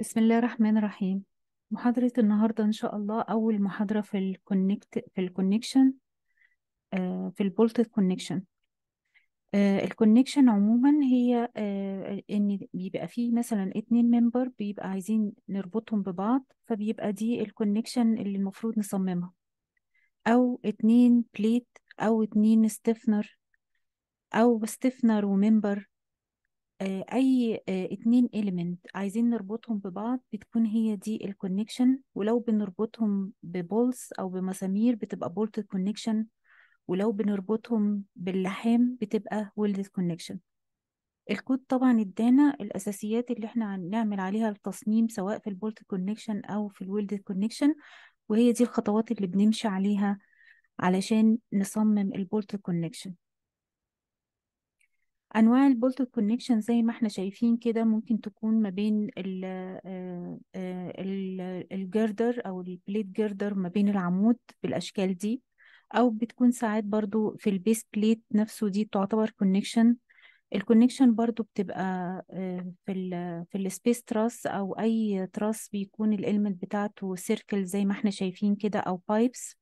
بسم الله الرحمن الرحيم محاضرة النهاردة إن شاء الله أول محاضرة في الكونكت في الكونكشن connection آه، في البولتد كونكشن الـ الكونكشن عموما هي آه، إن بيبقى فيه مثلا اتنين ممبر بيبقى عايزين نربطهم ببعض فبيبقى دي الكونكشن اللي المفروض نصممها أو اتنين بليت أو اتنين ستيفنر أو ستيفنر وممبر آه، اي آه، اتنين element عايزين نربطهم ببعض بتكون هي دي الكونكشن ولو بنربطهم ببولس او بمسامير بتبقى بولت كونكشن ولو بنربطهم باللحام بتبقى ويلد كونكشن الكود طبعا ادانا الاساسيات اللي احنا هنعمل عليها التصميم سواء في البولت كونكشن او في الويلد كونكشن وهي دي الخطوات اللي بنمشي عليها علشان نصمم البولت كونكشن انواع البولت كونكشن زي ما احنا شايفين كده ممكن تكون ما بين آه، آه، الجردر او البليت جردر ما بين العمود بالاشكال دي او بتكون ساعات برضو في البيس بليت نفسه دي تعتبر كونكشن الكونكشن برضو بتبقى آه، في الـ في السبيس تراس او اي تراس بيكون الالمنت بتاعته سيركل زي ما احنا شايفين كده او بايبس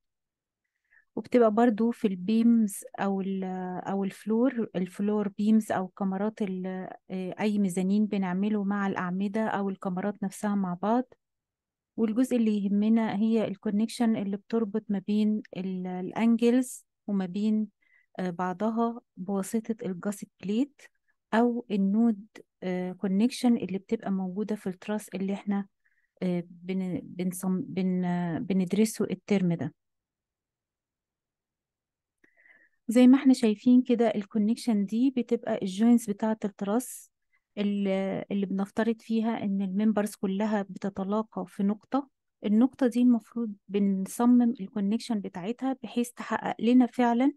وبتبقى برضو في البيمز او او الفلور الفلور بيمز او كمرات آه، اي ميزانين بنعمله مع الاعمده او الكمرات نفسها مع بعض والجزء اللي يهمنا هي الكونكشن اللي بتربط ما بين الانجلز وما بين آه، بعضها بواسطه الجاسيت بليت او النود كونكشن آه، اللي بتبقى موجوده في التراس اللي احنا بن بن بندرسه الترم ده زي ما احنا شايفين كده الكونكشن دي بتبقى الجوينتس بتاعة التراس اللي بنفترض فيها ان الممبرز كلها بتتلاقى في نقطة النقطة دي المفروض بنصمم الكونكشن بتاعتها بحيث تحقق لنا فعلا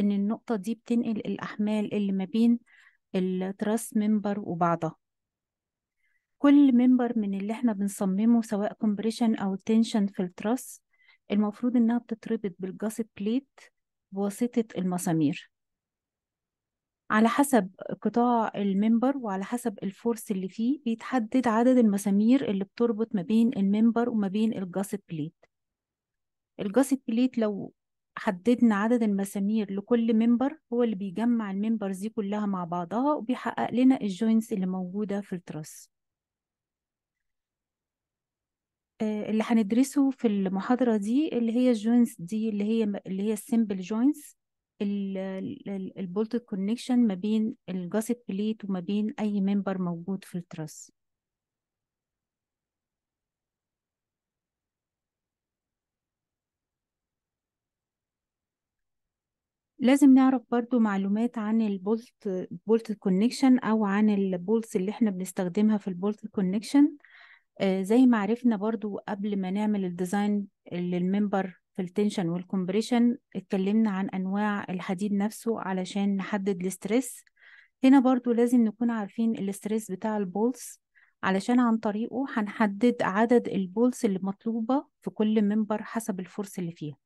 ان النقطة دي بتنقل الأحمال اللي ما بين التراس ممبر وبعضها كل ممبر من اللي احنا بنصممه سواء كومبريشن أو تنشن في التراس المفروض انها بتتربط بالجاسيت بليت بواسطة المسامير على حسب قطاع المنبر وعلى حسب الفورس اللي فيه بيتحدد عدد المسامير اللي بتربط ما بين المنبر وما بين الجاسيت بليت الجاسيت بليت لو حددنا عدد المسامير لكل منبر هو اللي بيجمع الممبرز دي كلها مع بعضها وبيحقق لنا الجوينتس اللي موجودة في التراس آه، اللي هندرسه في المحاضرة دي اللي هي الجوينتس دي اللي هي اللي هي السيمبل جوينتس البولت كونكشن ما بين الجاسيت بليت وما بين أي ممبر موجود في التراس لازم نعرف برضو معلومات عن البولت بولت كونكشن او عن البولتس اللي احنا بنستخدمها في البولت كونكشن آه، زي ما عرفنا برضو قبل ما نعمل الديزاين للممبر في التنشن والكمبريشن اتكلمنا عن انواع الحديد نفسه علشان نحدد الاسترس هنا برضو لازم نكون عارفين الاسترس بتاع البولس علشان عن طريقه هنحدد عدد البولس اللي مطلوبة في كل منبر حسب الفرص اللي فيها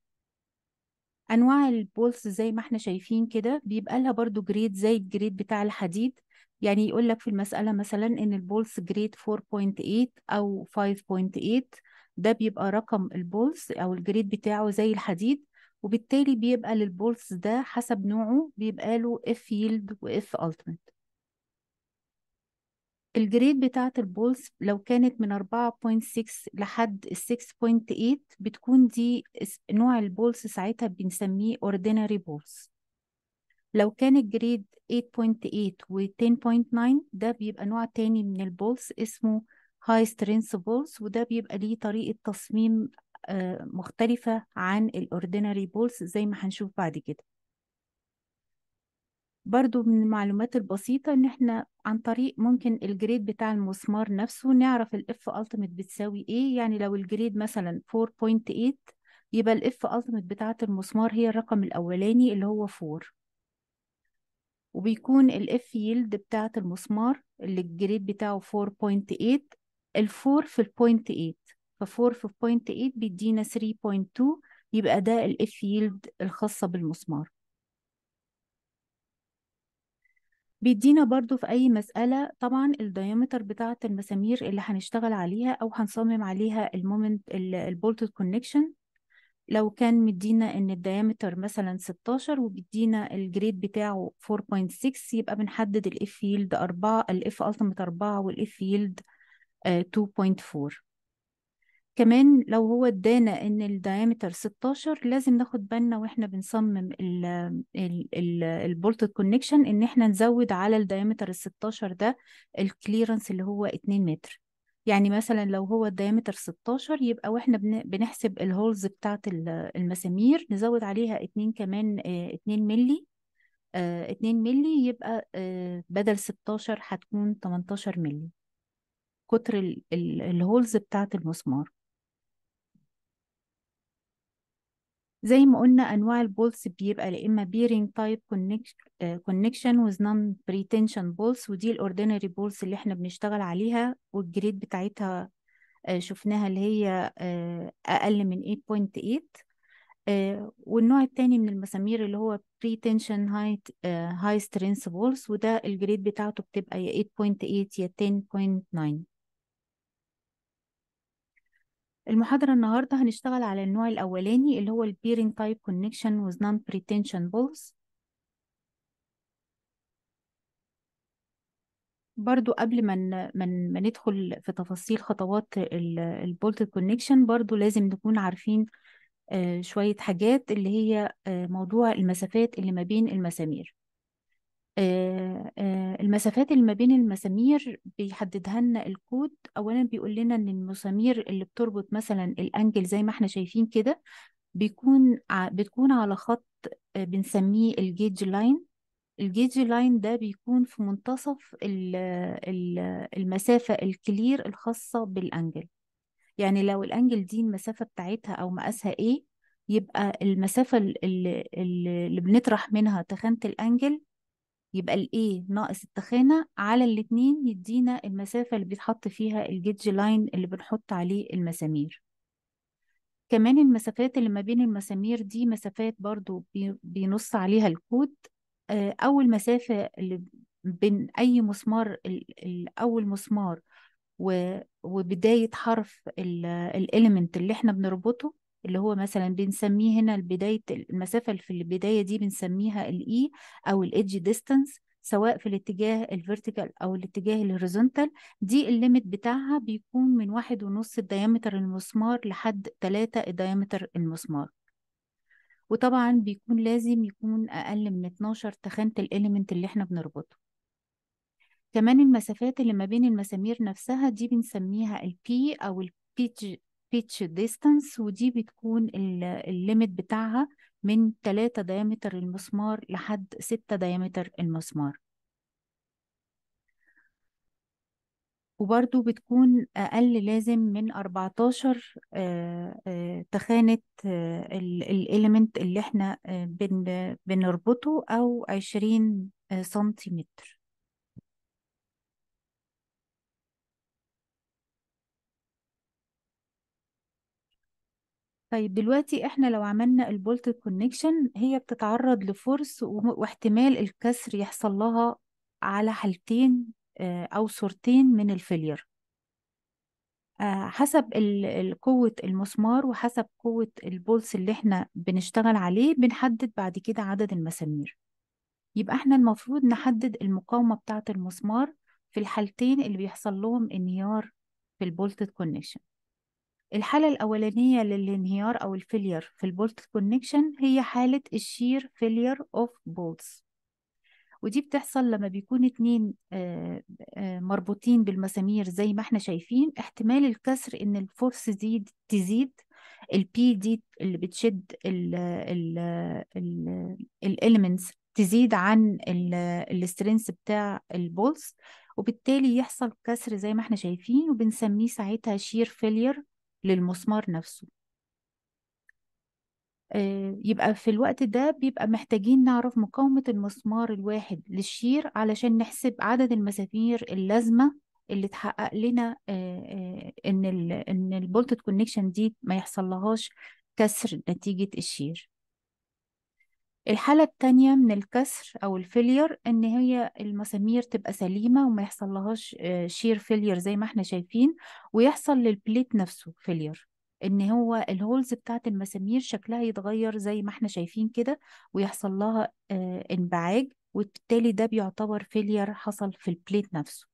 أنواع البولس زي ما احنا شايفين كده بيبقى لها برضو جريد زي الجريد بتاع الحديد يعني يقول لك في المسألة مثلا إن البولس جريد 4.8 أو 5.8 ده بيبقى رقم البولس أو الجريد بتاعه زي الحديد وبالتالي بيبقى للبولس ده حسب نوعه بيبقى له F yield و F ultimate الجريد بتاعة البولس لو كانت من 4.6 لحد 6.8 بتكون دي نوع البولس ساعتها بنسميه ordinary بولس لو كان الجريد 8.8 و 10.9 ده بيبقى نوع تاني من البولز اسمه هاي سترينث بولز وده بيبقى ليه طريقة تصميم آه، مختلفة عن الأوردينري بولز زي ما هنشوف بعد كده برضو من المعلومات البسيطة ان احنا عن طريق ممكن الجريد بتاع المسمار نفسه نعرف الاف ألتمت بتساوي ايه يعني لو الجريد مثلا 4.8 يبقى الاف ألتمت بتاعة المسمار هي الرقم الاولاني اللي هو 4 وبيكون الاف يلد بتاعة المسمار اللي الجريد بتاعه 4.8 الفور في البوينت 8 ففور في البوينت 8 بيدينا 3.2 يبقى ده الاف يلد الخاصة بالمسمار بيدينا برضو في أي مسألة طبعا الديامتر بتاعة المسامير اللي هنشتغل عليها أو هنصمم عليها المومنت البولتد كونكشن لو كان مدينا ان الديامتر مثلا 16 وبيدينا الجريد بتاعه 4.6 يبقى بنحدد الاف يلد 4 الاف التيمت 4 والاف يلد 2.4 كمان لو هو ادانا ان الديامتر 16 لازم ناخد بالنا واحنا بنصمم البولتد كونكشن ان احنا نزود على الديامتر ال 16 ده الكليرنس اللي هو 2 متر يعني مثلا لو هو الديامتر 16 يبقى واحنا بنحسب الهولز بتاعة المسامير نزود عليها 2 كمان 2 ملي 2 ملي يبقى آه، بدل 16 هتكون 18 ملي قطر الهولز بتاعة المسمار زي ما قلنا انواع البولس بيبقى يا اما بيرنج تايب كونكشن وذ نون بريتنشن بولس ودي الاوردينري بولس اللي احنا بنشتغل عليها والجريد بتاعتها آه، شفناها اللي هي آه، اقل من 8.8 آه، والنوع التاني من المسامير اللي هو بريتنشن هاي هاي سترينث بولس وده الجريد بتاعته بتبقى يا 8.8 يا 10.9 المحاضرة النهاردة هنشتغل على النوع الأولاني اللي هو البيرين Pairing Type Connection with Non-Pretension Balls برضو قبل ما من ما ندخل في تفاصيل خطوات البولت كونكشن برضو لازم نكون عارفين آه، شوية حاجات اللي هي آه، موضوع المسافات اللي ما بين المسامير آه، آه، المسافات اللي ما بين المسامير بيحددها لنا الكود اولا بيقول لنا ان المسامير اللي بتربط مثلا الانجل زي ما احنا شايفين كده بيكون بتكون على خط آه، بنسميه الجيج لاين الجيج لاين ده بيكون في منتصف المسافة الكلير الخاصة بالأنجل يعني لو الأنجل دي المسافة بتاعتها أو مقاسها إيه يبقى المسافة اللي, اللي بنطرح منها تخانة الأنجل يبقى الايه ناقص التخانة على الاتنين يدينا المسافة اللي بيتحط فيها الجيج لاين اللي بنحط عليه المسامير كمان المسافات اللي ما بين المسامير دي مسافات برضو بينص عليها الكود آه، أول مسافة اللي بين أي مسمار أول مسمار وبداية حرف الإليمنت اللي احنا بنربطه اللي هو مثلا بنسميه هنا البداية المسافة في البداية دي بنسميها الإي e أو الإيدج ديستانس سواء في الاتجاه الفيرتيكال أو الاتجاه الهوريزونتال دي الليميت بتاعها بيكون من واحد ونص الديامتر المسمار لحد تلاتة الديامتر المسمار وطبعا بيكون لازم يكون أقل من 12 تخانة الإليمنت اللي احنا بنربطه كمان المسافات اللي ما بين المسامير نفسها دي بنسميها البي أو البيج pitch distance ودي بتكون الليمت بتاعها من 3 ديامتر المسمار لحد 6 ديامتر المسمار وبرضو بتكون أقل لازم من 14 آه، آه، تخانة آه، الإليمنت اللي احنا بنربطه أو 20 سنتيمتر طيب دلوقتي إحنا لو عملنا البولت كونكشن هي بتتعرض لفرص واحتمال الكسر يحصل لها على حالتين آه، أو صورتين من الفيلير آه، حسب قوة المسمار وحسب قوة البولس اللي إحنا بنشتغل عليه بنحدد بعد كده عدد المسامير يبقى إحنا المفروض نحدد المقاومة بتاعة المسمار في الحالتين اللي بيحصل لهم انهيار في البولتد كونكشن الحالة الأولانية للانهيار أو الفيلير في البولت كونكشن هي حالة الشير فيلير أوف بولتس ودي بتحصل لما بيكون اتنين آه، آه، مربوطين بالمسامير زي ما احنا شايفين احتمال الكسر ان الفورس دي تزيد البي دي اللي بتشد الاليمنتس تزيد عن السترينث بتاع البولز وبالتالي يحصل كسر زي ما احنا شايفين وبنسميه ساعتها شير فيلير للمسمار نفسه آه، يبقى في الوقت ده بيبقى محتاجين نعرف مقاومة المسمار الواحد للشير علشان نحسب عدد المسافير اللازمة اللي تحقق لنا آه، آه، ان ان البولتد كونكشن دي ما يحصل لهاش كسر نتيجة الشير الحالة التانية من الكسر أو الفيلير إن هي المسامير تبقى سليمة وما يحصل لهاش شير فيلير زي ما احنا شايفين ويحصل للبليت نفسه فيلير إن هو الهولز بتاعت المسامير شكلها يتغير زي ما احنا شايفين كده ويحصل لها آه، انبعاج وبالتالي ده بيعتبر فيلير حصل في البليت نفسه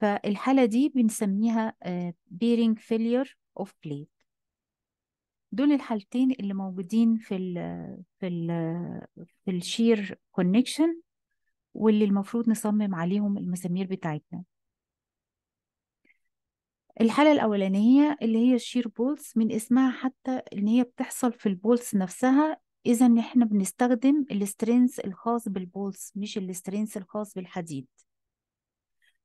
فالحالة دي بنسميها بيرينج فيلير اوف بليت دول الحالتين اللي موجودين في الـ في الـ في الشير كونكشن واللي المفروض نصمم عليهم المسامير بتاعتنا الحالة الأولانية اللي هي الشير بولس من اسمها حتى إن هي بتحصل في البولس نفسها إذا إحنا بنستخدم السترينس الخاص بالبولس مش السترينس الخاص بالحديد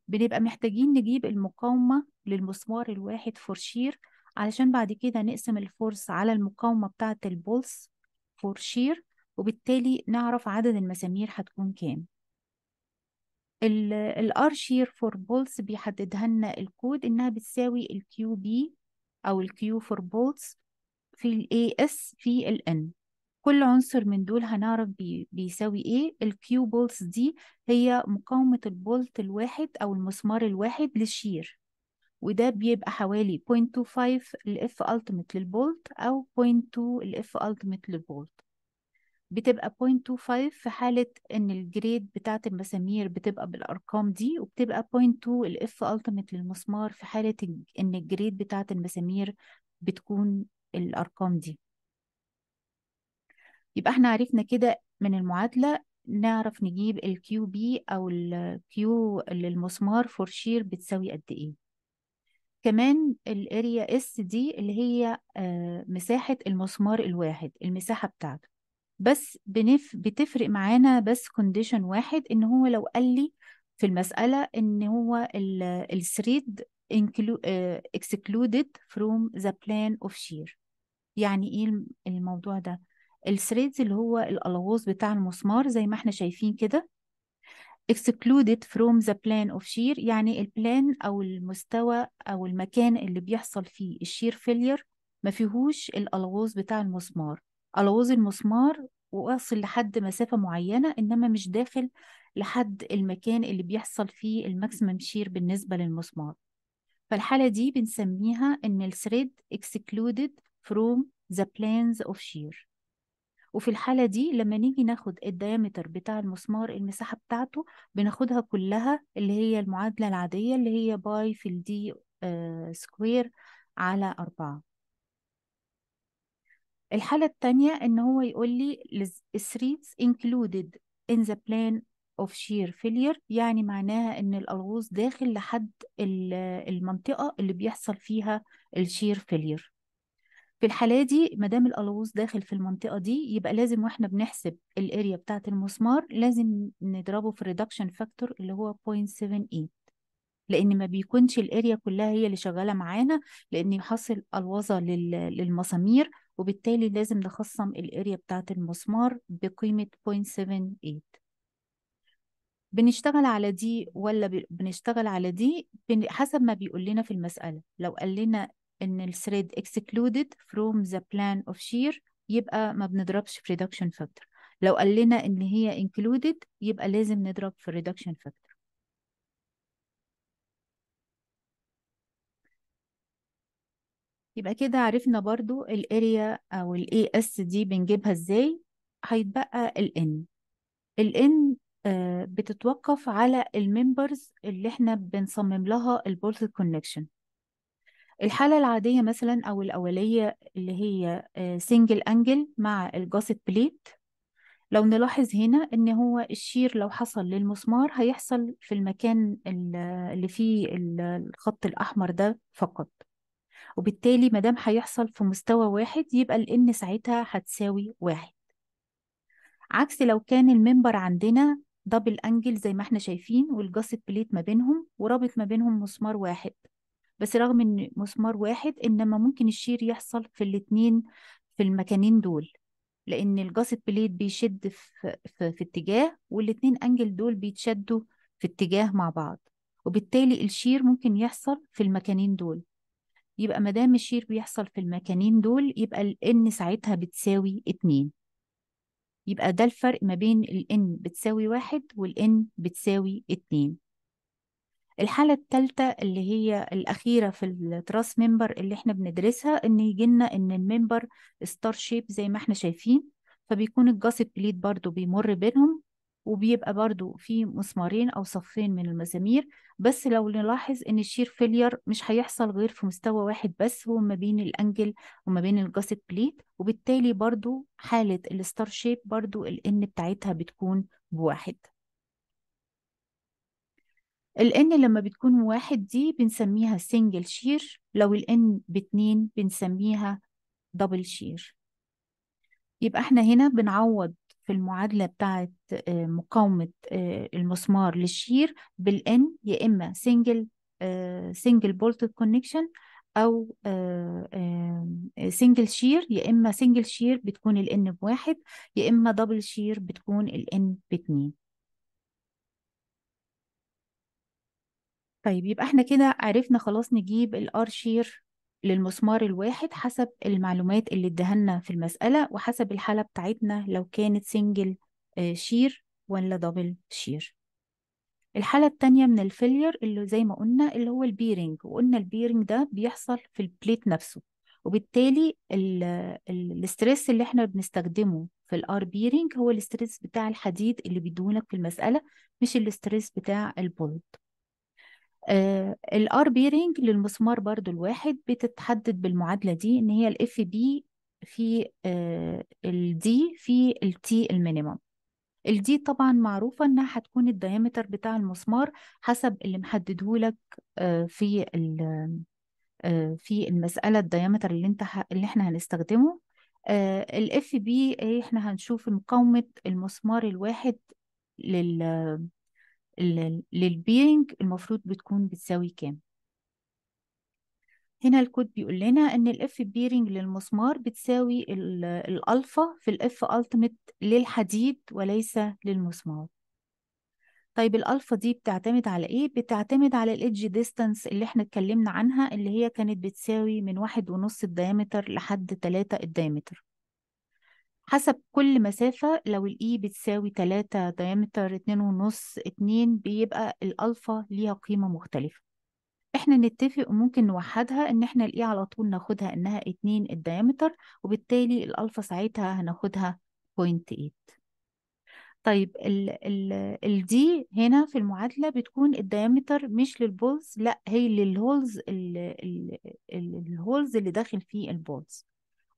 بنبقى محتاجين نجيب المقاومة للمسمار الواحد فور شير علشان بعد كده نقسم الفورس على المقاومة بتاعة البولس فور شير وبالتالي نعرف عدد المسامير هتكون كام الار شير فور بولس بيحددها لنا الكود انها بتساوي الكيو بي او الكيو فور بولس في الاي اس في الان كل عنصر من دول هنعرف بي بيساوي ايه الكيو بولس دي هي مقاومة البولت الواحد او المسمار الواحد للشير وده بيبقى حوالي 0.25 الاف التيمت للبولت او 0.2 الاف التيمت للبولت بتبقى 0.25 في حالة ان الجريد بتاعة المسامير بتبقى بالارقام دي وبتبقى 0.2 الاف التيمت للمسمار في حالة ان الجريد بتاعة المسامير بتكون الارقام دي يبقى احنا عرفنا كده من المعادلة نعرف نجيب الكيو بي او الكيو للمسمار فور شير بتساوي قد ايه كمان الاريا اس دي اللي هي آه، مساحة المسمار الواحد المساحة بتاعته بس بنف بتفرق معانا بس كونديشن واحد ان هو لو قال لي في المسألة ان هو الثريد آه، excluded from the plan of shear يعني ايه الموضوع ده الثريدز اللي هو الالغوز بتاع المسمار زي ما احنا شايفين كده excluded from the plan of shear يعني البلان أو المستوى أو المكان اللي بيحصل فيه الشير failure ما فيهوش الألغوز بتاع المسمار ألغوز المسمار واصل لحد مسافة معينة إنما مش داخل لحد المكان اللي بيحصل فيه الماكسيمم شير بالنسبة للمسمار فالحالة دي بنسميها إن الثريد excluded from the plans of shear وفي الحالة دي لما نيجي ناخد الديامتر بتاع المسمار المساحة بتاعته بناخدها كلها اللي هي المعادلة العادية اللي هي باي في الدي سكوير آه، على أربعة الحالة التانية إن هو يقول لي streets included in the plan of shear failure يعني معناها إن الألغوز داخل لحد المنطقة اللي بيحصل فيها الشير failure في الحالة دي مدام دام الألوز داخل في المنطقة دي يبقى لازم واحنا بنحسب الاريا بتاعة المسمار لازم نضربه في reduction factor اللي هو 0.78 لأن ما بيكونش الاريا كلها هي اللي شغالة معانا لأن يحصل ألوظة للمسامير وبالتالي لازم نخصم الاريا بتاعة المسمار بقيمة 0.78 بنشتغل على دي ولا بنشتغل على دي حسب ما بيقول لنا في المسألة لو قال لنا ان الثريد excluded from the plan of shear يبقى ما بنضربش في reduction factor لو قال لنا ان هي included يبقى لازم نضرب في reduction factor يبقى كده عرفنا برضو الاريا او الاي اس دي بنجيبها ازاي هيتبقى الان الان آه، بتتوقف على الممبرز اللي احنا بنصمم لها البولت كونكشن الحالة العادية مثلا أو الأولية اللي هي سنجل آه، أنجل مع الجاسيت بليت لو نلاحظ هنا إن هو الشير لو حصل للمسمار هيحصل في المكان اللي فيه الخط الأحمر ده فقط وبالتالي مدام هيحصل في مستوى واحد يبقى الإن ساعتها هتساوي واحد عكس لو كان المنبر عندنا دبل أنجل زي ما احنا شايفين والجاسيت بليت ما بينهم ورابط ما بينهم مسمار واحد بس رغم ان مسمار واحد انما ممكن الشير يحصل في الاتنين في المكانين دول لان الجاست بليد بيشد في, في, اتجاه والاتنين انجل دول بيتشدوا في اتجاه مع بعض وبالتالي الشير ممكن يحصل في المكانين دول يبقى ما دام الشير بيحصل في المكانين دول يبقى الان ساعتها بتساوي اتنين يبقى ده الفرق ما بين الان بتساوي واحد والان بتساوي اتنين الحالة الثالثة اللي هي الأخيرة في التراس ممبر اللي احنا بندرسها إن يجينا إن الممبر ستار شيب زي ما احنا شايفين فبيكون الجاسب بليد برضو بيمر بينهم وبيبقى برضو في مسمارين أو صفين من المسامير بس لو نلاحظ إن الشير فيلير مش هيحصل غير في مستوى واحد بس هو ما بين الأنجل وما بين الجاسب بليد وبالتالي برضو حالة الستار شيب برضو ال N بتاعتها بتكون بواحد الان لما بتكون واحد دي بنسميها سنجل شير لو الان باتنين بنسميها دبل شير يبقى احنا هنا بنعوض في المعادلة بتاعة آه، مقاومة آه، المسمار للشير بالان يا إما سنجل سنجل بولت كونكشن أو سنجل آه، شير يا إما سنجل شير بتكون الان بواحد يا إما دبل شير بتكون الان باتنين طيب يبقى احنا كده عرفنا خلاص نجيب الار شير للمسمار الواحد حسب المعلومات اللي ادهنا في المسألة وحسب الحالة بتاعتنا لو كانت سنجل آه، شير ولا دبل شير الحالة التانية من الفيلير اللي زي ما قلنا اللي هو البيرنج وقلنا البيرنج ده بيحصل في البليت نفسه وبالتالي الاسترس اللي احنا بنستخدمه في الار بيرنج هو الاسترس بتاع الحديد اللي بيدونك في المسألة مش الاسترس بتاع البولد آه، الار بيرنج للمسمار برضو الواحد بتتحدد بالمعادله دي ان هي الاف بي في آه، الدي في التي المينيمم الدي طبعا معروفه انها هتكون الدايمتر بتاع المسمار حسب اللي محدده لك آه، في في المساله الدايمتر اللي انت اللي احنا هنستخدمه الاف إيه، بي احنا هنشوف مقاومه المسمار الواحد لل للبيرنج المفروض بتكون بتساوي كام هنا الكود بيقول لنا ان الاف بيرنج للمسمار بتساوي الالفا في الاف التيميت للحديد وليس للمسمار طيب الالفا دي بتعتمد على ايه بتعتمد على الايدج ديستانس اللي احنا اتكلمنا عنها اللي هي كانت بتساوي من واحد ونص الدايمتر لحد تلاتة الدايمتر حسب كل مسافة لو الإي e بتساوي 3 دايمتر 2.5 2 بيبقى الألفا ليها قيمة مختلفة احنا نتفق وممكن نوحدها ان احنا الإي e على طول ناخدها انها 2 الدايمتر وبالتالي الألفا ساعتها هناخدها 0.8 طيب الـ الـ الـ D هنا في المعادلة بتكون الديامتر مش للبولز لا هي للهولز الـ الـ الـ الـ الـ الـ الـ الـ اللي داخل فيه البولز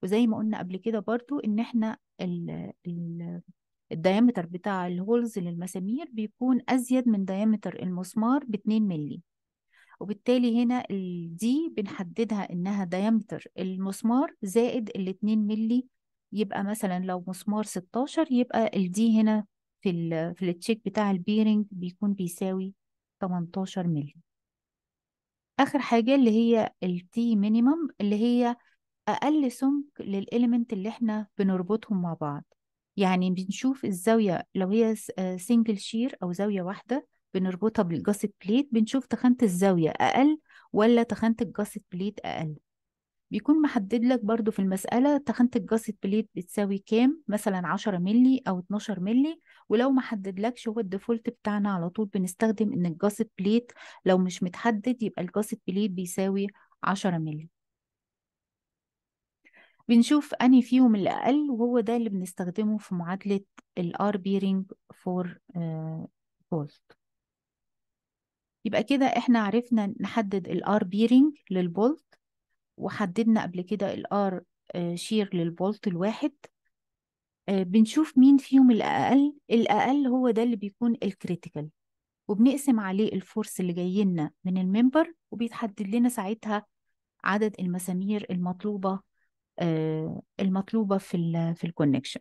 وزي ما قلنا قبل كده برضو ان احنا ال ال الديامتر بتاع الهولز للمسامير بيكون ازيد من ديامتر المسمار ب 2 مللي وبالتالي هنا دي بنحددها انها ديامتر المسمار زائد ال 2 مللي يبقى مثلا لو مسمار 16 يبقى الدي هنا في ال في التشيك بتاع البيرنج بيكون بيساوي 18 مللي اخر حاجه اللي هي التي مينيمم اللي هي أقل سمك للإليمنت اللي إحنا بنربطهم مع بعض يعني بنشوف الزاوية لو هي سنجل شير آه، أو زاوية واحدة بنربطها بالجاست بليت بنشوف تخانة الزاوية أقل ولا تخانة الجاست بليت أقل بيكون محدد لك برضو في المسألة تخانة الجاست بليت بتساوي كام مثلا 10 ملي أو 12 ملي ولو محدد لكش هو الديفولت بتاعنا على طول بنستخدم إن الجاست بليت لو مش متحدد يبقى الجاست بليت بيساوي 10 ملي بنشوف أني فيهم الأقل وهو ده اللي بنستخدمه في معادلة الـ R bearing for بولت آه، يبقى كده احنا عرفنا نحدد الـ R bearing للبولت وحددنا قبل كده الـ R شير آه، للبولت الواحد آه، بنشوف مين فيهم الأقل الأقل هو ده اللي بيكون الكريتيكال وبنقسم عليه الفورس اللي جاي لنا من الممبر وبيتحدد لنا ساعتها عدد المسامير المطلوبة آه، المطلوبة في الـ في الكونكشن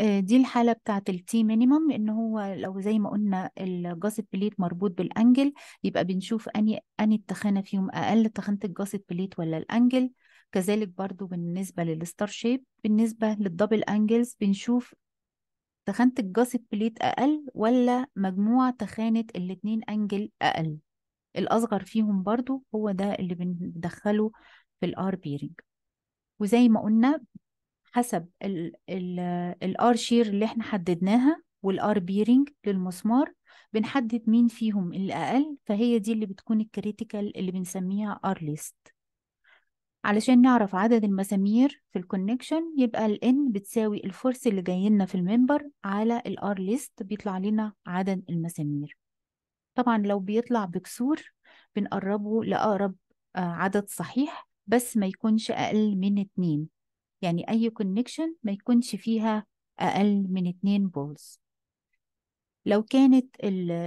آه، دي الحالة بتاعة التي مينيمم ان هو لو زي ما قلنا الجاسيت بليت مربوط بالانجل يبقى بنشوف اني اني التخانة فيهم اقل تخانة الجاسيت بليت ولا الانجل كذلك برضو بالنسبة للستار شيب بالنسبة للدبل انجلز بنشوف تخانة الجاسيت بليت اقل ولا مجموع تخانة الاتنين انجل اقل الاصغر فيهم برضو هو ده اللي بندخله في الار بيرنج وزي ما قلنا حسب الار شير اللي احنا حددناها والار بيرنج للمسمار بنحدد مين فيهم الاقل فهي دي اللي بتكون الكريتيكال اللي بنسميها ار ليست علشان نعرف عدد المسامير في الكونكشن يبقى ال N بتساوي الفورس اللي جاي لنا في الممبر على ال R list بيطلع لنا عدد المسامير طبعا لو بيطلع بكسور بنقربه لأقرب آه، عدد صحيح بس ما يكونش أقل من اتنين يعني أي كونكشن ما يكونش فيها أقل من اتنين بولز لو كانت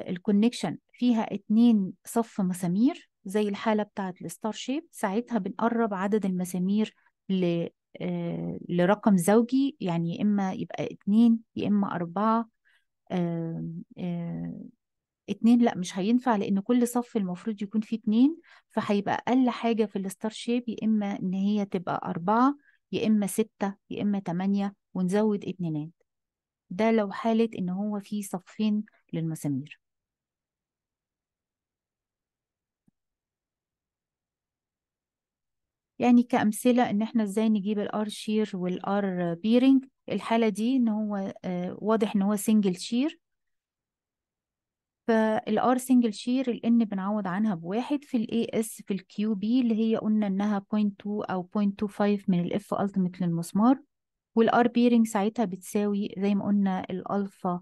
الكونكشن فيها اتنين صف مسامير زي الحالة بتاعة الستار شيب ساعتها بنقرب عدد المسامير ل آه، لرقم زوجي يعني يا إما يبقى اتنين يا إما أربعة اتنين لأ مش هينفع لأن كل صف المفروض يكون فيه اتنين فهيبقى أقل حاجة في الستار شيب يا إما إن هي تبقى أربعة يا إما ستة يا إما تمانية ونزود اتنينات ده لو حالة إن هو فيه صفين للمسامير يعني كأمثلة إن إحنا إزاي نجيب الآر شير والآر بيرنج الحالة دي إن هو آه، واضح إن هو سنجل شير فالار سنجل شير الان بنعوض عنها بواحد في الاي اس في الكيو بي اللي هي قلنا انها 0.2 او 0.25 من الاف التيمت للمسمار والار بيرنج ساعتها بتساوي زي ما قلنا الالفا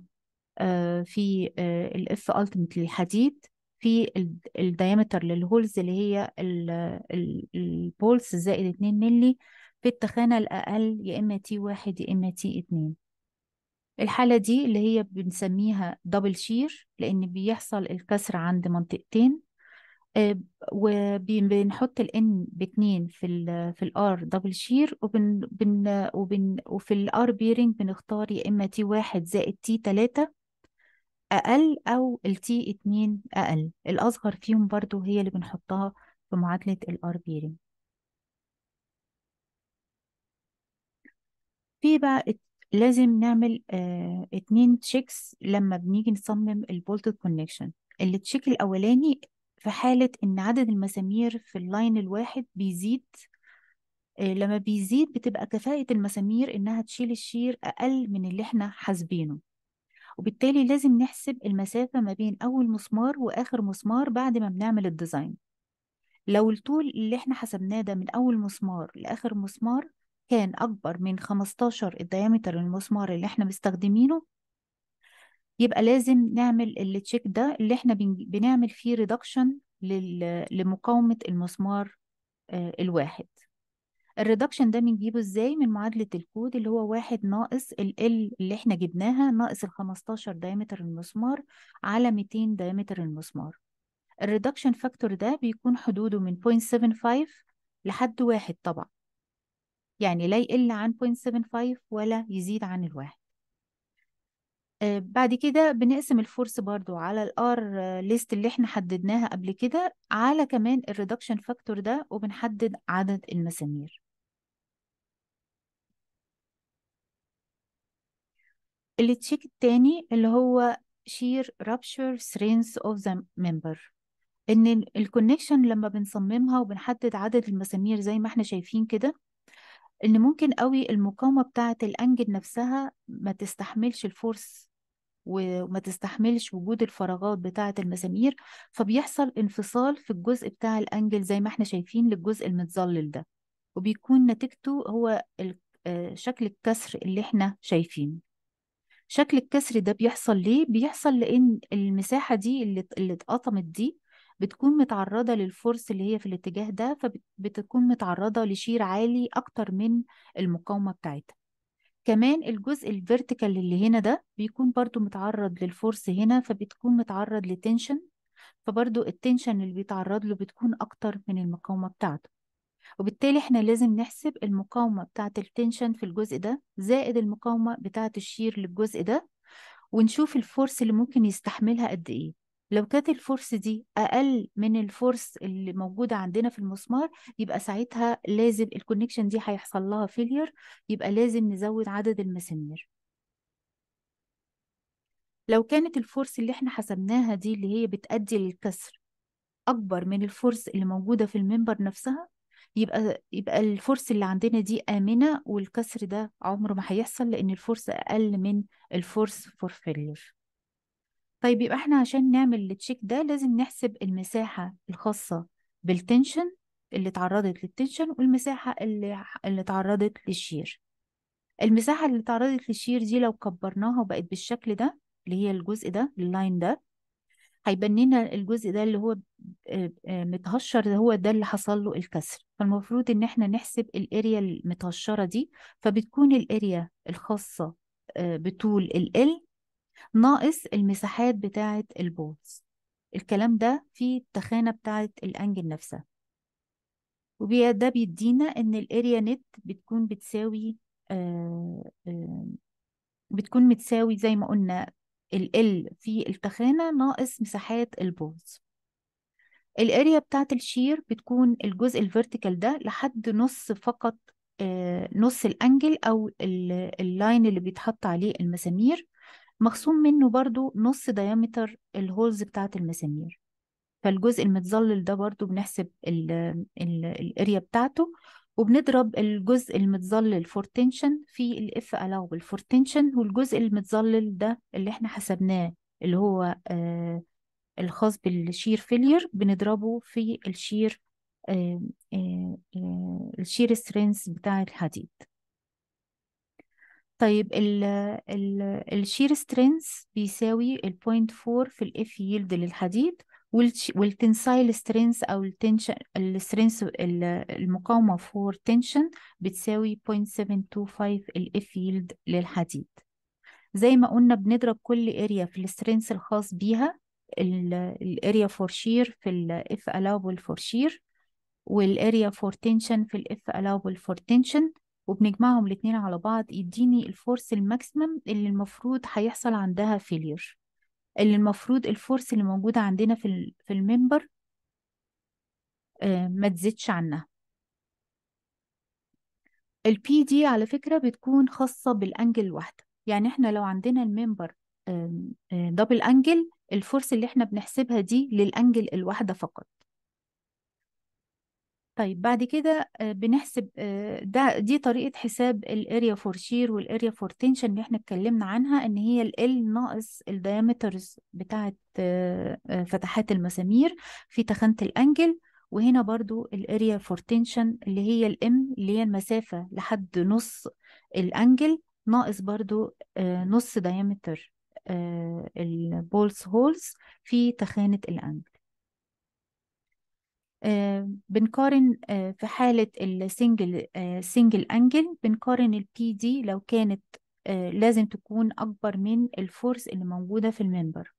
آه، في الاف آه، التيمت للحديد في الديامتر للهولز اللي هي البولز زائد 2 مللي في التخانة الأقل يا إما تي 1 يا إما تي 2 الحالة دي اللي هي بنسميها دبل شير لأن بيحصل الكسر عند منطقتين آه، وبنحط الان باتنين في ال في الار دبل شير وبن بن وبن وفي الار بيرنج بنختار يا اما تي واحد زائد تي تلاتة اقل او التي اتنين اقل الاصغر فيهم برضو هي اللي بنحطها في معادلة الار بيرنج في بقى لازم نعمل آه اتنين تشيكس لما بنيجي نصمم البولتد كونكشن التشيك الاولاني في حالة ان عدد المسامير في اللاين الواحد بيزيد آه لما بيزيد بتبقى كفاءة المسامير انها تشيل الشير اقل من اللي احنا حاسبينه وبالتالي لازم نحسب المسافة ما بين اول مسمار واخر مسمار بعد ما بنعمل الديزاين لو الطول اللي احنا حسبناه ده من اول مسمار لاخر مسمار كان أكبر من 15 الديامتر المسمار اللي احنا مستخدمينه يبقى لازم نعمل التشيك ده اللي احنا بنعمل فيه ريدكشن لمقاومة المسمار آه، الواحد الريدكشن ده بنجيبه ازاي من معادلة الكود اللي هو واحد ناقص ال اللي احنا جبناها ناقص ال 15 دايمتر المسمار على 200 دايمتر المسمار الريدكشن فاكتور ده بيكون حدوده من 0.75 لحد واحد طبعا يعني لا يقل عن 0.75 ولا يزيد عن الواحد آه، بعد كده بنقسم الفورس برضو على الار ليست اللي احنا حددناها قبل كده على كمان الريدكشن فاكتور ده وبنحدد عدد المسامير التشيك التاني اللي هو shear rupture strength of the member ان الكونكشن لما بنصممها وبنحدد عدد المسامير زي ما احنا شايفين كده ان ممكن قوي المقاومه بتاعه الانجل نفسها ما تستحملش الفرص وما تستحملش وجود الفراغات بتاعه المسامير فبيحصل انفصال في الجزء بتاع الانجل زي ما احنا شايفين للجزء المتظلل ده وبيكون نتيجته هو آه، شكل الكسر اللي احنا شايفينه شكل الكسر ده بيحصل ليه بيحصل لان المساحه دي اللي اللي اتقطمت دي بتكون متعرضة للفرص اللي هي في الاتجاه ده فبتكون متعرضة لشير عالي أكتر من المقاومة بتاعتها كمان الجزء الفيرتيكال اللي هنا ده بيكون برضو متعرض للفرص هنا فبتكون متعرض لتنشن فبرضو التنشن اللي بيتعرض له بتكون أكتر من المقاومة بتاعته وبالتالي احنا لازم نحسب المقاومة بتاعة التنشن في الجزء ده زائد المقاومة بتاعة الشير للجزء ده ونشوف الفورس اللي ممكن يستحملها قد ايه لو كانت الفرص دي أقل من الفرص اللي موجودة عندنا في المسمار يبقى ساعتها لازم الكونكشن دي هيحصل لها فيلير يبقى لازم نزود عدد المسامير لو كانت الفرص اللي احنا حسبناها دي اللي هي بتأدي للكسر أكبر من الفرص اللي موجودة في المنبر نفسها يبقى يبقى الفرص اللي عندنا دي آمنة والكسر ده عمره ما هيحصل لأن الفرص أقل من الفرص فور فيلير طيب يبقى احنا عشان نعمل التشيك ده لازم نحسب المساحة الخاصة بالتنشن اللي اتعرضت للتنشن والمساحة اللي اللي اتعرضت للشير المساحة اللي اتعرضت للشير دي لو كبرناها وبقت بالشكل ده اللي هي الجزء ده اللاين ده هيبنينا لنا الجزء ده اللي هو آه، آه، متهشر ده هو ده اللي حصل له الكسر فالمفروض ان احنا نحسب الاريا المتهشره دي فبتكون الاريا الخاصه آه، بطول ال ناقص المساحات بتاعة البولز الكلام ده في التخانة بتاعة الأنجل نفسها وده بيدينا إن الاريا نت بتكون بتساوي آه آه بتكون متساوي زي ما قلنا ال L في التخانة ناقص مساحات البولز الاريا بتاعة الشير بتكون الجزء الفيرتيكال ده لحد نص فقط آه نص الانجل او اللاين اللي بيتحط عليه المسامير مخصوم منه برضو نص ديامتر الهولز بتاعة المسامير فالجزء المتظلل ده برضو بنحسب الاريا بتاعته وبنضرب الجزء المتظلل فور تنشن في الاف الاوبل فور تنشن والجزء المتظلل ده اللي احنا حسبناه اللي هو آه الخاص بالشير فيلير بنضربه في الشير آه آه, آه، الشير سترينث بتاع الحديد طيب ال ال ال shear strength بيساوي ال 0.4 في ال F yield للحديد وال tensile strength أو ال tension ال strength المقاومة for tension بتساوي 0.725 ال F yield للحديد زي ما قلنا بنضرب كل area في ال strength الخاص بيها ال, ال area for shear في ال F allowable for shear area for tension في ال F allowable for tension وبنجمعهم الاتنين على بعض يديني الفورس الماكسيمم اللي المفروض هيحصل عندها فيلير اللي المفروض الفورس اللي موجودة عندنا في في الممبر آه، ما تزيدش عنها البي دي على فكرة بتكون خاصة بالأنجل الواحدة يعني احنا لو عندنا الممبر دبل أنجل الفورس اللي احنا بنحسبها دي للأنجل الواحدة فقط طيب بعد كده آه، بنحسب آه، ده دي طريقة حساب الاريا فور شير والاريا فور تنشن اللي احنا اتكلمنا عنها ان هي ال L ناقص الديامترز بتاعة آه، فتحات المسامير في تخانة الانجل وهنا برضو الاريا فور تنشن اللي هي الام اللي هي المسافة لحد نص الانجل ناقص برضو نص ديامتر البولس هولز في تخانة الانجل آه، بنقارن آه، في حالة السنجل سنجل انجل بنقارن البي دي لو كانت آه، لازم تكون أكبر من الفورس اللي موجودة في الممبر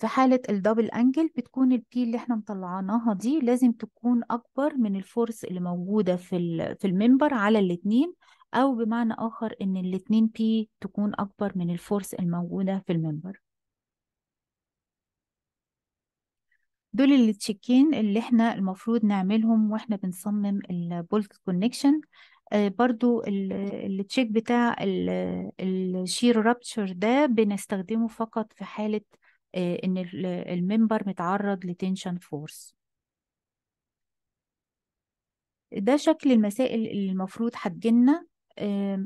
في حالة الدبل انجل بتكون البي اللي احنا مطلعناها دي لازم تكون أكبر من الفورس اللي موجودة في في الممبر على الاتنين أو بمعنى آخر إن الاتنين بي تكون أكبر من الفورس الموجودة في الممبر دول التشيكين اللي احنا المفروض نعملهم واحنا بنصمم البولت كونكشن آه، برضو التشيك بتاع الشير رابتشر ده بنستخدمه فقط في حالة آه، ان الممبر متعرض لتنشن فورس ده شكل المسائل اللي المفروض هتجيلنا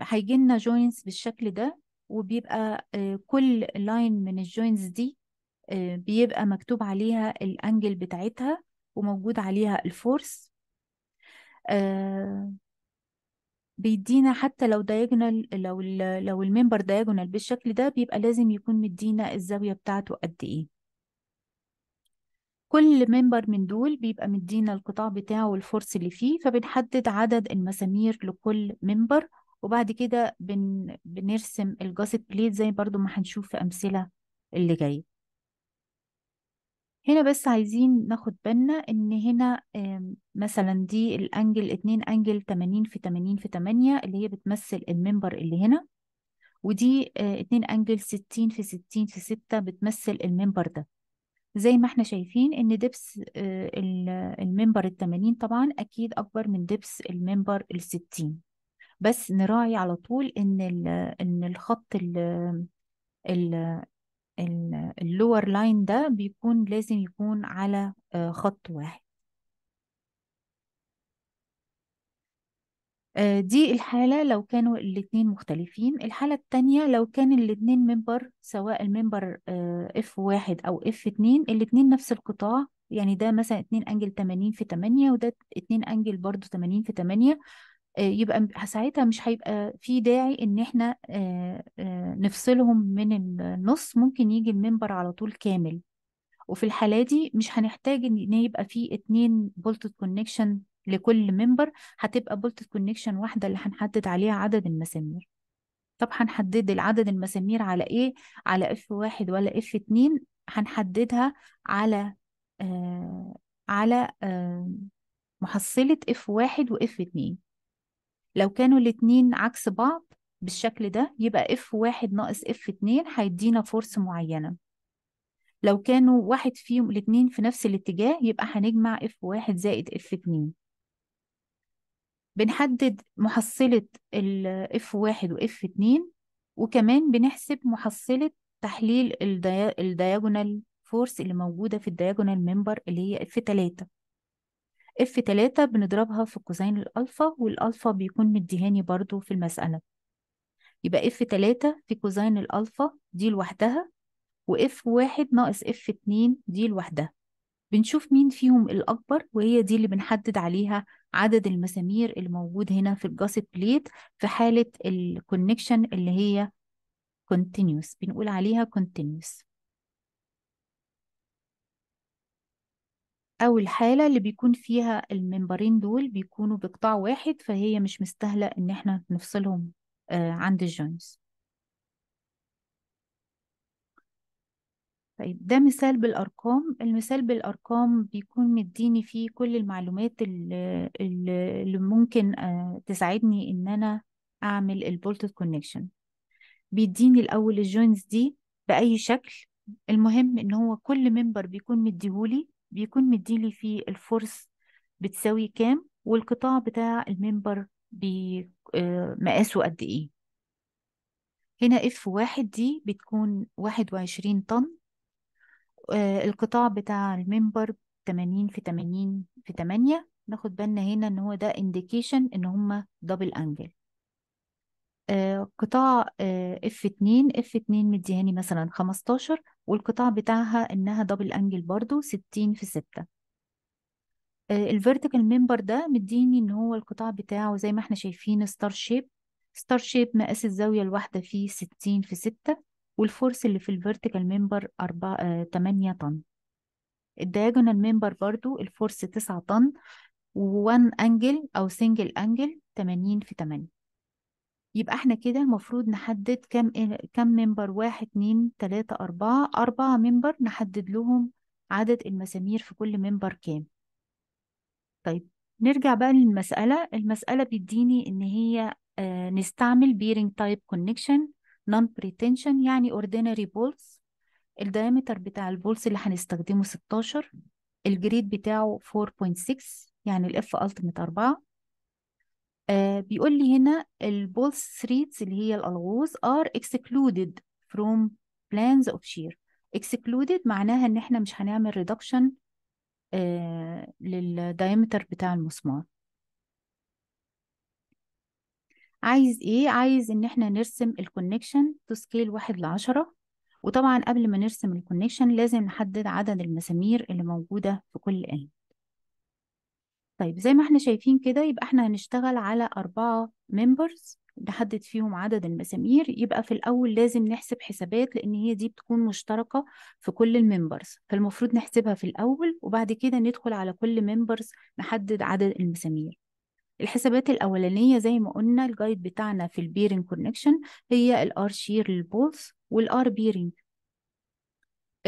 هيجيلنا جوينز بالشكل ده وبيبقى آه، كل لاين من الجوينز دي آه، بيبقى مكتوب عليها الانجل بتاعتها وموجود عليها الفورس آه، بيدينا حتى لو دايجونال لو الـ لو المنبر دايجونال بالشكل ده بيبقى لازم يكون مدينا الزاوية بتاعته قد ايه كل منبر من دول بيبقى مدينا القطاع بتاعه والفورس اللي فيه فبنحدد عدد المسامير لكل منبر وبعد كده بن... بنرسم الجاسيت بليت زي برضو ما هنشوف في أمثلة اللي جاية هنا بس عايزين ناخد بالنا ان هنا مثلا دي الانجل اتنين انجل 80 في 80 في 8 اللي هي بتمثل المنبر اللي هنا ودي آه، اتنين انجل 60 في 60 في 6 بتمثل المنبر ده زي ما احنا شايفين ان دبس المنبر آه، ال 80 طبعا اكيد اكبر من دبس المنبر ال 60 بس نراعي على طول ان ان الخط اللور لاين ده بيكون لازم يكون على آه، خط واحد آه، دي الحالة لو كانوا الاتنين مختلفين الحالة التانية لو كان الاتنين ممبر سواء الممبر اف آه، واحد او اف اتنين الاتنين نفس القطاع يعني ده مثلا اتنين انجل 80 في 8 وده اتنين انجل برضو 80 في 8 يبقى ساعتها مش هيبقى في داعي ان احنا نفصلهم من النص ممكن يجي المنبر على طول كامل وفي الحالة دي مش هنحتاج ان يبقى في اتنين بولتد كونكشن لكل منبر هتبقى بولتد كونكشن واحدة اللي هنحدد عليها عدد المسامير طب هنحدد العدد المسامير على ايه على اف واحد ولا اف اتنين هنحددها على آه على آه محصلة اف واحد واف اتنين لو كانوا الاتنين عكس بعض بالشكل ده يبقى اف واحد ناقص اف اتنين هيدينا فورس معينة لو كانوا واحد فيهم الاتنين في نفس الاتجاه يبقى هنجمع اف واحد زائد اف اتنين بنحدد محصلة ال اف واحد و اتنين وكمان بنحسب محصلة تحليل الدياجونال فورس اللي موجودة في الدياجونال ممبر اللي هي اف تلاتة اف 3 بنضربها في كوزين الالفا والالفا بيكون مديهاني برضو في المسألة يبقى اف 3 في كوزين الالفا دي لوحدها واف 1 ناقص اف 2 دي لوحدها بنشوف مين فيهم الأكبر وهي دي اللي بنحدد عليها عدد المسامير اللي موجود هنا في الجاسيت بليت في حالة الكونكشن اللي هي continuous بنقول عليها continuous أو الحالة اللي بيكون فيها الممبرين دول بيكونوا بقطاع واحد فهي مش مستاهلة إن احنا نفصلهم آه عند الجوينتس طيب ده مثال بالأرقام المثال بالأرقام بيكون مديني فيه كل المعلومات اللي, اللي ممكن آه، تساعدني إن أنا أعمل البولتد كونكشن بيديني الأول الجوينز دي بأي شكل المهم إن هو كل ممبر بيكون مديهولي بيكون مديلي فيه الفرص بتساوي كام والقطاع بتاع الممبر بمقاسه آه، قد ايه هنا اف واحد دي بتكون واحد وعشرين طن آه، القطاع بتاع الممبر تمانين في تمانين في تمانية ناخد بالنا هنا ان هو ده indication ان هما دبل انجل آه، قطاع اف 2 اف 2 مديهاني مثلا 15 والقطاع بتاعها انها دبل انجل برضو 60 في 6 الفيرتيكال ممبر ده مديني ان هو القطاع بتاعه زي ما احنا شايفين ستار شيب ستار شيب مقاس الزاوية الواحدة فيه 60 في 6 والفورس اللي في الفيرتيكال ممبر 4 8 طن الدياجونال ممبر برضو الفورس 9 طن و1 انجل او سنجل انجل 80 في 8 يبقى احنا كده المفروض نحدد كم إيه، كم منبر واحد اتنين تلاتة أربعة أربعة منبر نحدد لهم عدد المسامير في كل منبر كام طيب نرجع بقى للمسألة المسألة بيديني إن هي آه نستعمل بيرنج تايب كونكشن نون بريتنشن يعني اوردينري بولز الدايمتر بتاع البولز اللي هنستخدمه 16 الجريد بتاعه 4.6 يعني الاف ألتمت 4 آه بيقول لي هنا البول ستريتس اللي هي الألغوز are excluded from plans of شير excluded معناها ان احنا مش هنعمل ريدكشن آه للدايمتر بتاع المسمار عايز ايه عايز ان احنا نرسم الكونكشن تو سكيل واحد لعشرة وطبعا قبل ما نرسم الكونكشن لازم نحدد عدد المسامير اللي موجودة في كل قلب طيب زي ما احنا شايفين كده يبقى احنا هنشتغل على أربعة ممبرز نحدد فيهم عدد المسامير يبقى في الأول لازم نحسب حسابات لأن هي دي بتكون مشتركة في كل الممبرز فالمفروض نحسبها في الأول وبعد كده ندخل على كل ممبرز نحدد عدد المسامير الحسابات الأولانية زي ما قلنا الجايد بتاعنا في البيرنج كونكشن هي الار شير للبولز والار بيرنج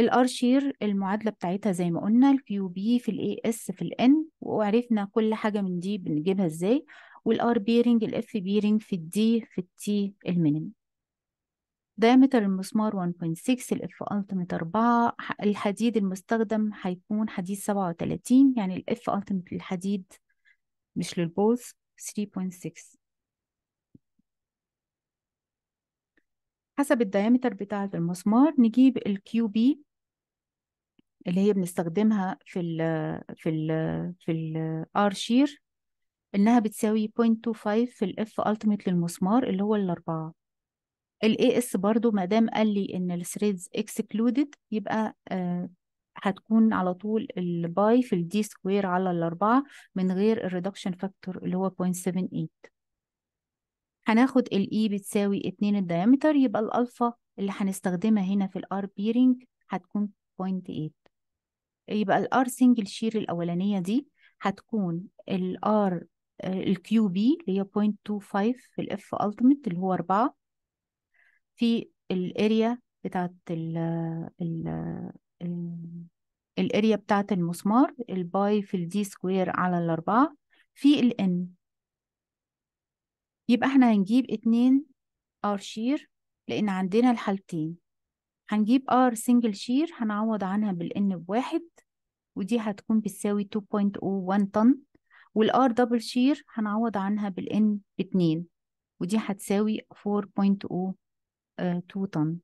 الار شير المعادله بتاعتها زي ما قلنا الكيو بي في الاي اس في الان وعرفنا كل حاجه من دي بنجيبها ازاي والار بيرنج الاف بيرنج في الدي في التي المينيم دايمتر المسمار 1.6 الاف التيمت 4 الحديد المستخدم هيكون حديد 37 يعني الاف التيمت للحديد مش للبوز 3.6 حسب الديامتر بتاعة المسمار نجيب الكيو بي اللي هي بنستخدمها في الـ في الـ في الار شير انها بتساوي 0.25 في الاف التيميت للمسمار اللي هو الاربعه الاي اس برضو ما دام قال لي ان الثريدز اكسكلودد يبقى آه هتكون على طول الباي في الدي سكوير على الأربعة من غير الريدكشن فاكتور اللي هو 0.78 هناخد الإي e بتساوي 2 diameter يبقى الألفا اللي هنستخدمها هنا في الآر بيرنج هتكون 0.8 يبقى الار سنجل شير الاولانيه دي هتكون الار الكيو بي اللي هي 0.25 في الاف التيميت اللي هو 4 في الاريا بتاعت ال ال الاريا بتاعت المسمار الباي في الدي سكوير على الاربعة في الان يبقى احنا هنجيب اتنين ار شير لان عندنا الحالتين هنجيب ار سنجل شير هنعوض عنها بالان بواحد ودي هتكون بتساوي 2.01 طن والار دبل شير هنعوض عنها بالان باتنين ودي هتساوي 4.02 طن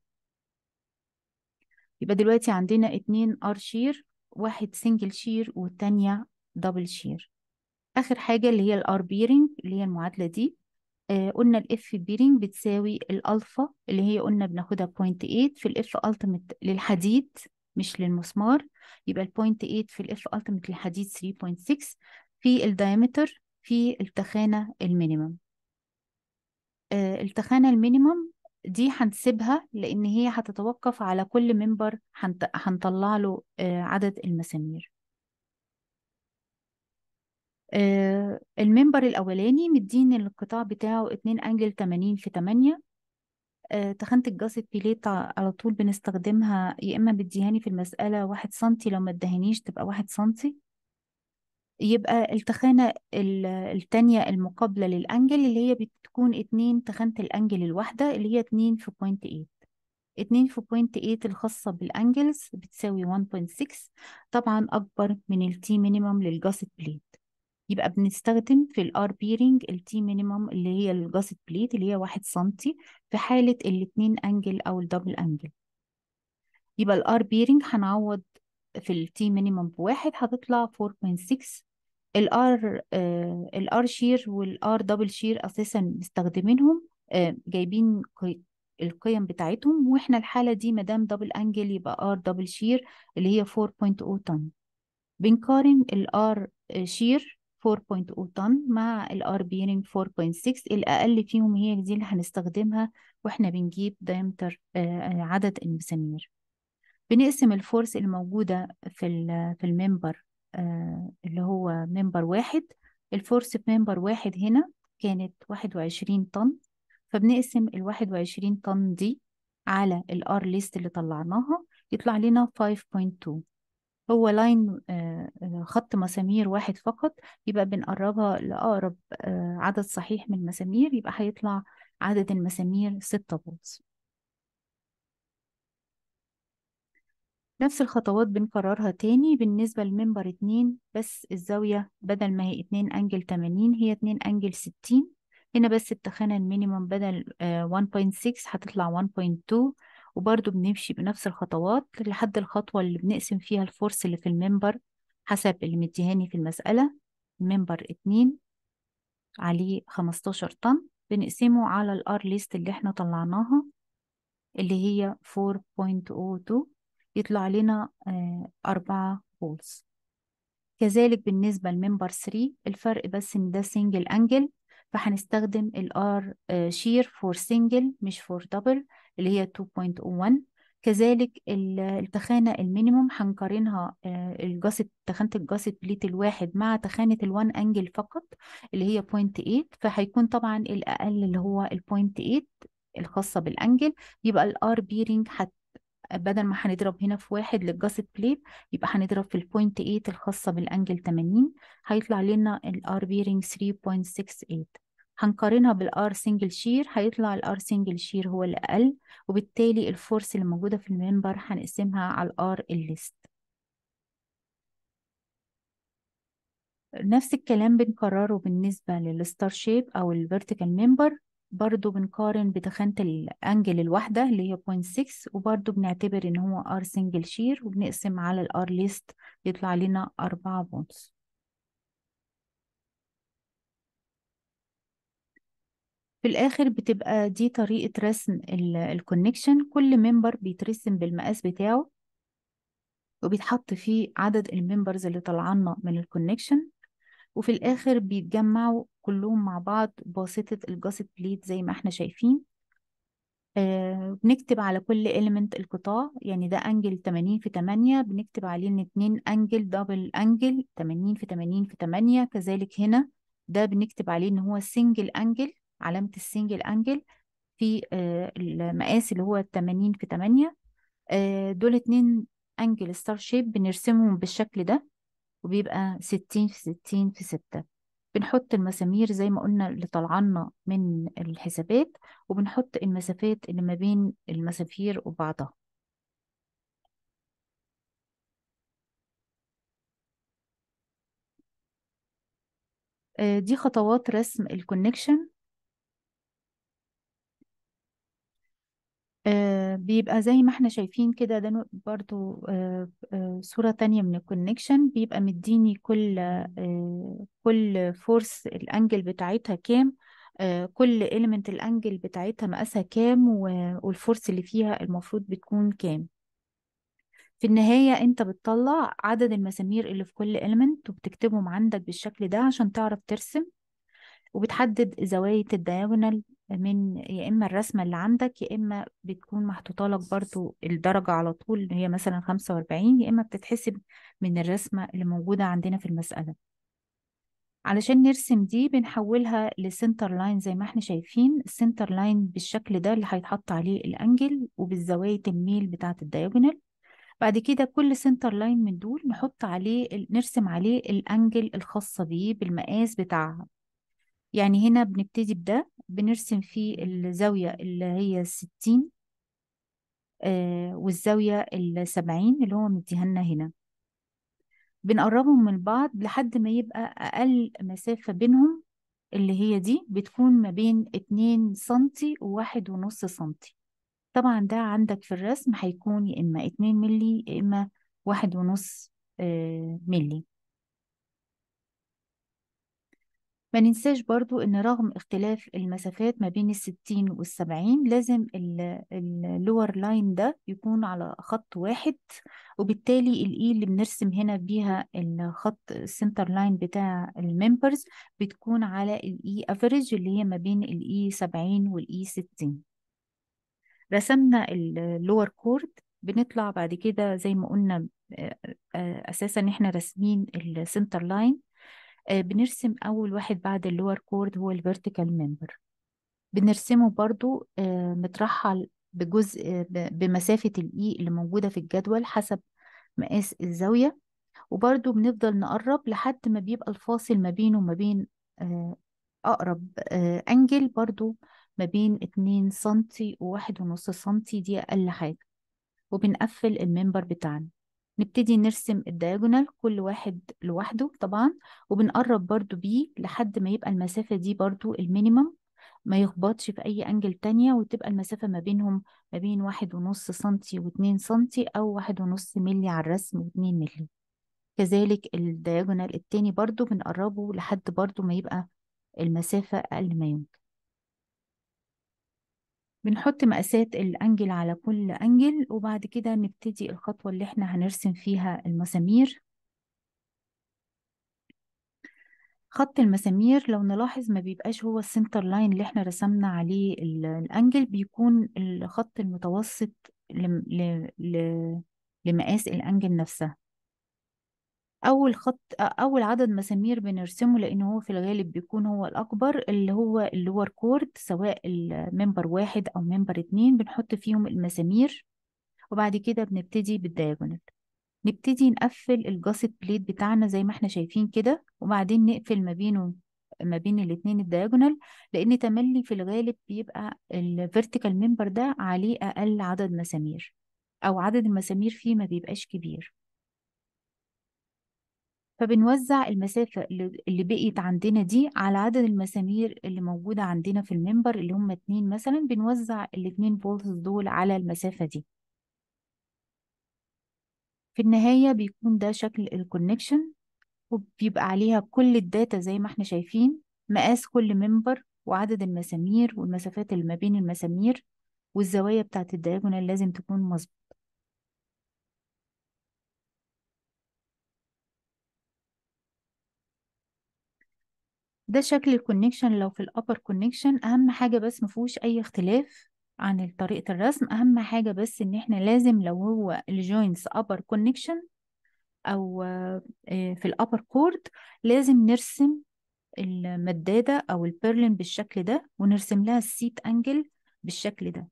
يبقى دلوقتي عندنا اتنين ار شير واحد سنجل شير والتانية دبل شير آخر حاجة اللي هي الار بيرنج اللي هي المعادلة دي آه، قلنا الاف بيرنج بتساوي الالفا اللي هي قلنا بناخدها بوينت 8 في الاف التيمت للحديد مش للمسمار يبقى البوينت 0.8 في الاف التيمت للحديد 3.6 في الدايمتر في التخانة المينيمم آه التخانة المينيمم دي هنسيبها لأن هي هتتوقف على كل منبر هنطلع له آه عدد المسامير آه، المنبر الأولاني مدين القطاع بتاعه اتنين أنجل تمانين في تمانية تخنت آه، تخانة الجاص بليت على طول بنستخدمها يا إما بتديهاني في المسألة واحد سنتي لو ما تدهنيش تبقى واحد سنتي يبقى التخانة التانية المقابلة للأنجل اللي هي بتكون اتنين تخانة الأنجل الواحدة اللي هي اتنين في بوينت ايت اتنين في بوينت ايت الخاصة بالأنجلز بتساوي 1.6 طبعا أكبر من التي مينيمم للجاسيت بليت يبقى بنستخدم في الار بيرنج التي مينيمم اللي هي الجاست بليت اللي هي واحد سنتي في حالة الاتنين انجل او الدبل انجل يبقى الار بيرنج هنعوض في التي مينيمم بواحد هتطلع 4.6 الار آه الار شير والار دبل شير اساسا مستخدمينهم آه جايبين القيم بتاعتهم واحنا الحاله دي مدام دبل انجل يبقى ار دبل شير اللي هي 4.0 تن بنقارن الار آه، شير 4.0 طن مع الار بيرنج 4.6 الاقل فيهم هي دي اللي هنستخدمها واحنا بنجيب دايمتر آه، عدد المسامير بنقسم الفورس الموجودة في في الممبر آه، اللي هو ممبر واحد الفورس في ممبر واحد هنا كانت 21 طن فبنقسم ال 21 طن دي على الار ليست اللي طلعناها يطلع لنا 5.2 هو لاين آه، آه، خط مسامير واحد فقط يبقى بنقربها لأقرب آه، عدد صحيح من المسامير يبقى هيطلع عدد المسامير ستة بولز نفس الخطوات بنكررها تاني بالنسبة لممبر اتنين بس الزاوية بدل ما هي اتنين أنجل تمانين هي اتنين أنجل ستين هنا بس التخانة المينيمم بدل 1.6 هتطلع 1.2 وبرضو بنمشي بنفس الخطوات لحد الخطوة اللي بنقسم فيها الفورس اللي في المنبر حسب اللي مديهاني في المسألة المنبر اتنين عليه خمستاشر طن بنقسمه على الار ليست اللي احنا طلعناها اللي هي 4.02 يطلع لنا آه، أربعة فولز كذلك بالنسبة لممبر 3 الفرق بس إن ده سنجل أنجل فهنستخدم الار شير فور سنجل مش فور دبل اللي هي 2.01 كذلك التخانة المينيموم هنقارنها آه، الجاس تخانة الجاس بليت الواحد مع تخانة الوان انجل فقط اللي هي 0.8 فهيكون طبعا الأقل اللي هو ال 0.8 الخاصة بالانجل يبقى الار بيرنج حتى بدل ما هنضرب هنا في واحد للجاست بليت يبقى هنضرب في البوينت 8 الخاصة بالانجل 80 هيطلع لنا الار بيرنج 3.68 هنقارنها بالار سنجل شير هيطلع الار سنجل شير هو الأقل وبالتالي الفورس اللي موجودة في المنبر هنقسمها على الار الليست نفس الكلام بنكرره بالنسبة للستار شيب أو الفيرتيكال ممبر برضو بنقارن بتخانة الأنجل الواحدة اللي هي 0.6 وبرضو بنعتبر إن هو R سنجل شير وبنقسم على الار R ليست يطلع لنا 4 بونص في الآخر بتبقى دي طريقة رسم الكونكشن كل ممبر بيترسم بالمقاس بتاعه وبيتحط فيه عدد الممبرز اللي طلعنا من الكونكشن وفي الآخر بيتجمعوا كلهم مع بعض بواسطة الجاسيت بليت زي ما احنا شايفين آه بنكتب على كل element القطاع يعني ده أنجل 80 في 8 بنكتب عليه إن 2 أنجل دبل أنجل 80 في 80 في 8 كذلك هنا ده بنكتب عليه إن هو سنجل أنجل علامة السنجل انجل في آه، المقاس اللي هو 80 في 8 آه، دول اتنين انجل ستار شيب بنرسمهم بالشكل ده وبيبقى 60 في 60 في 6 بنحط المسامير زي ما قلنا اللي طالعنا من الحسابات وبنحط المسافات اللي ما بين المسافير وبعضها آه، دي خطوات رسم الكونكشن آه، بيبقى زي ما احنا شايفين كده ده برضو آه، آه، صورة تانية من الكونكشن بيبقى مديني كل كل فورس الانجل بتاعتها كام كل element الانجل بتاعتها مقاسها كام والفورس اللي فيها المفروض بتكون كام في النهاية انت بتطلع عدد المسامير اللي في كل element وبتكتبهم عندك بالشكل ده عشان تعرف ترسم وبتحدد زوايا الدياجونال من يا اما الرسمه اللي عندك يا اما بتكون محطوطه لك برضو الدرجه على طول هي مثلا 45 يا اما بتتحسب من الرسمه اللي موجوده عندنا في المساله علشان نرسم دي بنحولها لسنتر لاين زي ما احنا شايفين السنتر لاين بالشكل ده اللي هيتحط عليه الانجل وبالزوايا الميل بتاعه الدياجونال بعد كده كل سنتر لاين من دول نحط عليه نرسم عليه الانجل الخاصه بيه بالمقاس بتاعها يعني هنا بنبتدي بده بنرسم فيه الزاوية اللي هي الستين آه والزاوية السبعين اللي هو مديهالنا هنا بنقربهم من بعض لحد ما يبقى أقل مسافة بينهم اللي هي دي بتكون ما بين اتنين سنتي وواحد ونص سنتي طبعا ده عندك في الرسم هيكون يا إما اتنين ملي يا إما واحد ونص آه ملي ما ننساش برضو إن رغم اختلاف المسافات ما بين الستين والسبعين لازم اللور لاين ده يكون على خط واحد وبالتالي الإي e اللي بنرسم هنا بيها الخط السنتر لاين بتاع الممبرز بتكون على الإي افريج e اللي هي ما بين الإي e سبعين والإي ستين رسمنا اللور كورد بنطلع بعد كده زي ما قلنا آه، آه، أساسا إحنا راسمين السنتر لاين آه، بنرسم أول واحد بعد اللور كورد هو الفيرتيكال ممبر بنرسمه برضو آه، مترحل بجزء آه، بمسافة الإي e اللي موجودة في الجدول حسب مقاس الزاوية وبرضو بنفضل نقرب لحد ما بيبقى الفاصل ما بينه وما بين أقرب أنجل برضو ما بين اتنين سنتي وواحد ونص سنتي دي أقل حاجة وبنقفل المنبر بتاعنا نبتدي نرسم الدياجونال كل واحد لوحده طبعا وبنقرب برضو بيه لحد ما يبقى المسافة دي برضو المينيمم ما يخبطش في أي أنجل تانية وتبقى المسافة ما بينهم ما بين واحد ونص سنتي واتنين سنتي أو واحد ونص ملي على الرسم واتنين ملي كذلك الدياجونال التاني برضو بنقربه لحد برضو ما يبقى المسافة أقل ما يمكن بنحط مقاسات الانجل على كل انجل وبعد كده نبتدي الخطوة اللي احنا هنرسم فيها المسامير خط المسامير لو نلاحظ ما بيبقاش هو السنتر لاين اللي احنا رسمنا عليه الانجل بيكون الخط المتوسط لمقاس الانجل نفسها اول خط اول عدد مسامير بنرسمه لان هو في الغالب بيكون هو الاكبر اللي هو اللور كورد سواء الممبر واحد او ممبر اتنين بنحط فيهم المسامير وبعد كده بنبتدي بالدياجونال نبتدي نقفل الجاسيت بليت بتاعنا زي ما احنا شايفين كده وبعدين نقفل ما بينه ما بين الاتنين الدياجونال لان تملي في الغالب بيبقى الفيرتيكال ممبر ده عليه اقل عدد مسامير او عدد المسامير فيه ما بيبقاش كبير فبنوزع المسافة اللي بقيت عندنا دي على عدد المسامير اللي موجودة عندنا في المنبر اللي هم اتنين مثلا بنوزع الاتنين فولتس دول على المسافة دي في النهاية بيكون ده شكل الكونكشن وبيبقى عليها كل الداتا زي ما احنا شايفين مقاس كل منبر وعدد المسامير والمسافات اللي ما بين المسامير والزوايا بتاعت الدياجونال لازم تكون مظبوطة ده شكل الكونكشن لو في الابر كونكشن اهم حاجه بس مفهوش اي اختلاف عن طريقه الرسم اهم حاجه بس ان احنا لازم لو هو الجوينتس ابر كونكشن او آه، في الابر كورد لازم نرسم المداده او البيرلين بالشكل ده ونرسم لها السيت انجل بالشكل ده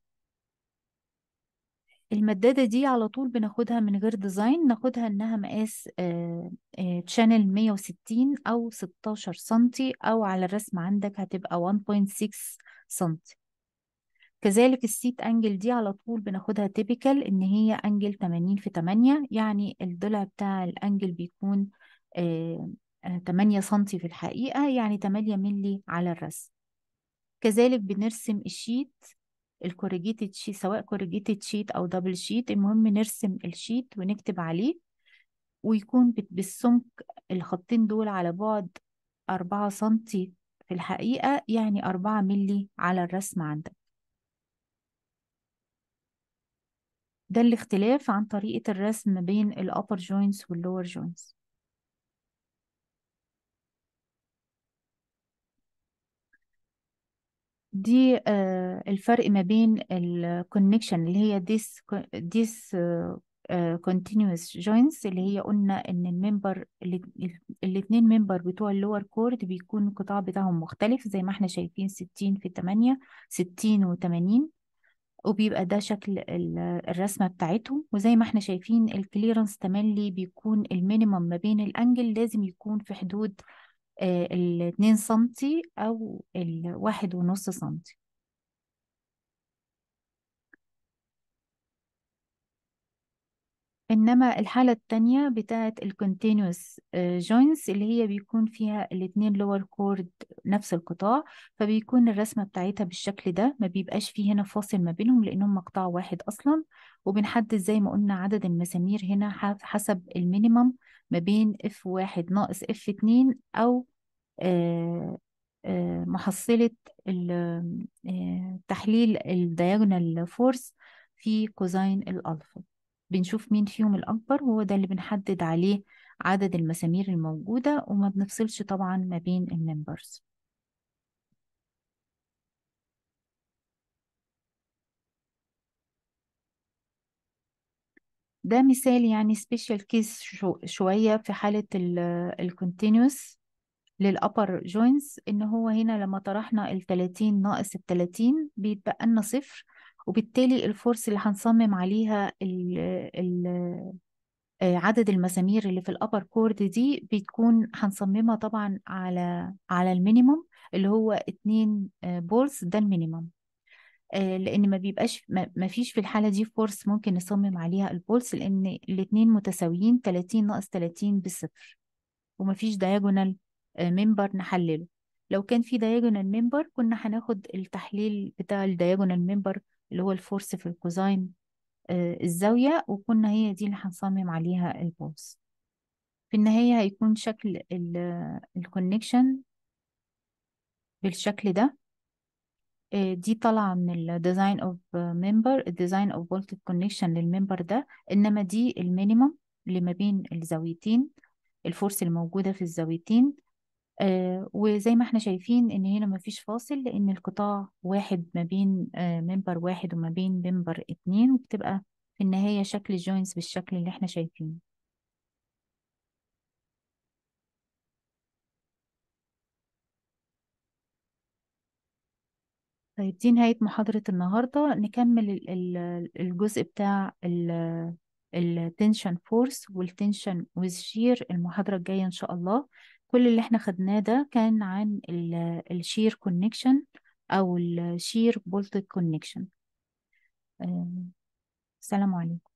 المدادة دي على طول بناخدها من غير ديزاين ناخدها انها مقاس آه، آه، تشانل 160 او 16 سنتي او على الرسم عندك هتبقى 1.6 سنتي كذلك السيت انجل دي على طول بناخدها تيبيكال ان هي انجل 80 في 8 يعني الضلع بتاع الانجل بيكون 8 آه، سنتي في الحقيقة يعني 8 ملي على الرسم كذلك بنرسم الشيت الكوريجيتد شيت سواء كوريجيتد شيت او دبل شيت المهم نرسم الشيت ونكتب عليه ويكون بالسمك الخطين دول على بعد أربعة سنتي في الحقيقة يعني أربعة ملي على الرسم عندك ده الاختلاف عن طريقة الرسم بين الأبر جوينتس واللور جوينتس دي آه، الفرق ما بين الكونكشن اللي هي ديس ديس كونتينوس جوينتس اللي هي قلنا ان الممبر الاثنين ممبر بتوع اللور كورد بيكون القطاع بتاعهم مختلف زي ما احنا شايفين 60 في 8 60 و80 وبيبقى ده شكل الرسمة بتاعتهم وزي ما احنا شايفين الكليرنس تملي بيكون المينيمم ما بين الانجل لازم يكون في حدود آه، الاتنين سنتي أو الواحد ونص سنتي إنما الحالة الثانيه بتاعة الكونتينوس جوينتس اللي هي بيكون فيها الاثنين لور كورد نفس القطاع فبيكون الرسمة بتاعتها بالشكل ده ما بيبقاش فيه هنا فاصل ما بينهم لأنهم قطاع واحد أصلا وبنحدد زي ما قلنا عدد المسامير هنا حسب المينيمم ما بين اف واحد ناقص اف اتنين او آه، آه، محصلة آه، تحليل الدياجونال فورس في كوزين الألفا بنشوف مين فيهم الأكبر وهو ده اللي بنحدد عليه عدد المسامير الموجودة وما بنفصلش طبعا ما بين الممبرز ده مثال يعني سبيشال كيس شو شوية في حالة الكونتينوس للأبر جوينز إن هو هنا لما طرحنا 30 ناقص التلاتين بيتبقى لنا صفر وبالتالي الفورس اللي هنصمم عليها ال آه، عدد المسامير اللي في الأبر كورد دي بتكون هنصممها طبعا على على المينيموم اللي هو اتنين بولز آه، ده المينيموم آه، لان ما بيبقاش ما فيش في الحاله دي فورس ممكن نصمم عليها البولس لان الاثنين متساويين 30 ناقص 30 بالصفر وما فيش دايجونال آه، ممبر نحلله لو كان في دايجونال ممبر كنا هناخد التحليل بتاع الدايجونال ممبر اللي هو الفورس في الكوزاين آه، الزاويه وكنا هي دي اللي هنصمم عليها البولس في النهايه هيكون شكل الكونكشن بالشكل ده آه، دي طالعة من الديزاين اوف ممبر الديزاين اوف فولت كونكشن للممبر ده انما دي المينيمم اللي ما بين الزاويتين الفورس الموجودة في الزاويتين آه، وزي ما احنا شايفين ان هنا مفيش فاصل لان القطاع واحد ما بين آه، ممبر واحد وما بين ممبر اتنين وبتبقى في النهاية شكل الجوينتس بالشكل اللي احنا شايفينه طيب دي نهاية محاضرة النهاردة نكمل الجزء بتاع التنشن فورس والتنشن والشير المحاضرة الجاية إن شاء الله كل اللي احنا خدناه ده كان عن الشير كونكشن أو الشير بولت كونكشن السلام عليكم